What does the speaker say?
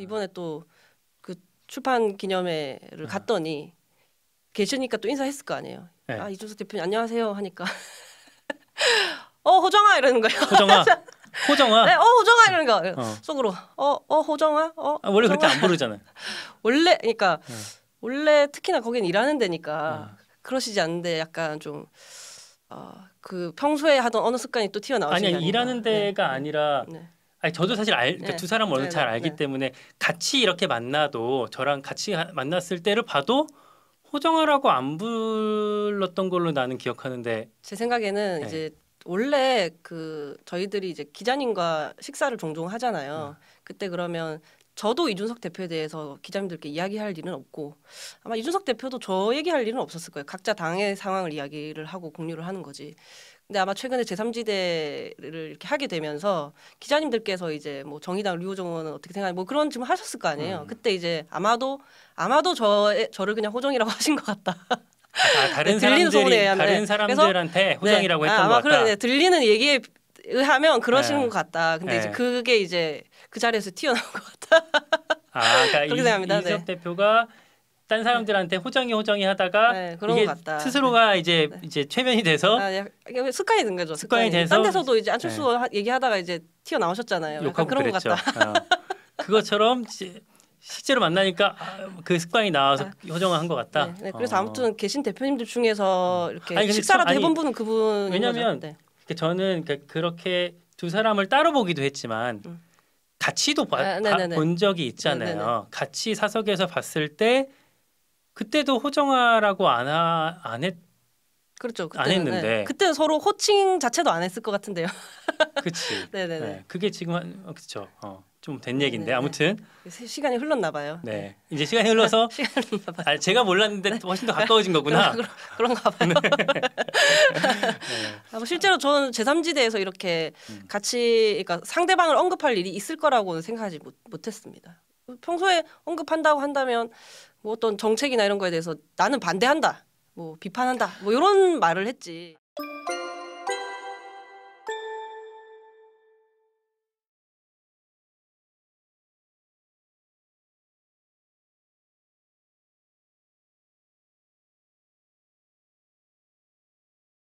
이번에 또 그 출판 기념회를 네. 갔더니 계시니까 또 인사했을 거 아니에요. 네. 아 이준석 대표님 안녕하세요 하니까 어 호정아 이러는 거예요. 호정아. 호정아. 네, 어 호정아 이러는 거. 어. 속으로 어어 어, 호정아. 어. 아, 원래 호정아. 그렇게 안 부르잖아요. 원래 그러니까 네. 원래 특히나 거긴 일하는 데니까 아. 그러시지 않는데 약간 좀 어, 그 평소에 하던 어느 습관이 또 튀어나오시는 아니 일하는 네. 데가 네. 아니라 네. 아니 저도 사실 알, 그러니까 네. 두 사람 원래 네, 잘 네, 알기 네. 때문에 같이 이렇게 만나도 저랑 같이 하, 만났을 때를 봐도 호정아라고 안 불렀던 걸로 나는 기억하는데 제 생각에는 네. 이제 원래 그 저희들이 이제 기자님과 식사를 종종 하잖아요. 음. 그때 그러면 저도 이준석 대표에 대해서 기자님들께 이야기할 일은 없고 아마 이준석 대표도 저 얘기할 일은 없었을 거예요. 각자 당의 상황을 이야기를 하고 공유를 하는 거지. 근데 아마 최근에 제3지대를 이렇게 하게 되면서 기자님들께서 이제 뭐 정의당 류호정 의원은 어떻게 생각하냐 뭐 그런 질문 하셨을 거 아니에요. 음. 그때 이제 아마도 아마도 저 저를 그냥 호정이라고 하신 것 같다. 아, 다른 네, 들리는 소문에 의하면 다른 사람들한테 네, 호정이라고 네, 했던 아, 것 같다. 그런, 네, 들리는 얘기에 하면그러신 네. 것 같다. 근데 이제 네. 그게 이제 그 자리에서 튀어나온 것 같다. 아, 그러니까 그렇게 이, 생각합니다. 이석 네. 대표가 딴 사람들한테 호정이 호정이 하다가 네, 이게 스스로가 네. 이제 네. 이제 최면이 돼서 아, 예. 습관이 된 거죠. 습관이, 습관이 돼서 딴 데서도 이제 안철수 네. 얘기하다가 이제 튀어 나오셨잖아요. 그런 그랬죠. 것 같다. 어. 그것처럼 시, 실제로 만나니까 아, 그 습관이 나와서 아. 호정을 한것 같다. 네, 그래서 어. 아무튼 계신 대표님들 중에서 음. 이렇게 아니, 그 식사라도 해본 분은 그분 왜냐면 저는 그, 그렇게 두 사람을 따로 보기도 했지만. 음. 같이도 아, 바, 본 적이 있잖아요. 네네네. 같이 사석에서 봤을 때 그때도 호정아라고 안안했 그렇죠. 그때는, 안 했는데 네. 그때는 서로 호칭 자체도 안 했을 것 같은데요. 그렇지. 네네네. 네. 그게 지금 한 그렇죠. 어. 좀된 네, 얘기인데 네, 네. 아무튼 시간이 흘렀나 봐요. 네, 이제 시간이 흘러서 시간 흘 아, 제가 몰랐는데 훨씬 더 가까워진 거구나. 그런, 가 봐요. 네. 아, 뭐 실제로 저는 제3지대에서 이렇게 음. 같이 그러니까 상대방을 언급할 일이 있을 거라고는 생각하지 못, 못했습니다. 평소에 언급한다고 한다면 뭐 어떤 정책이나 이런 거에 대해서 나는 반대한다, 뭐 비판한다, 뭐 이런 말을 했지.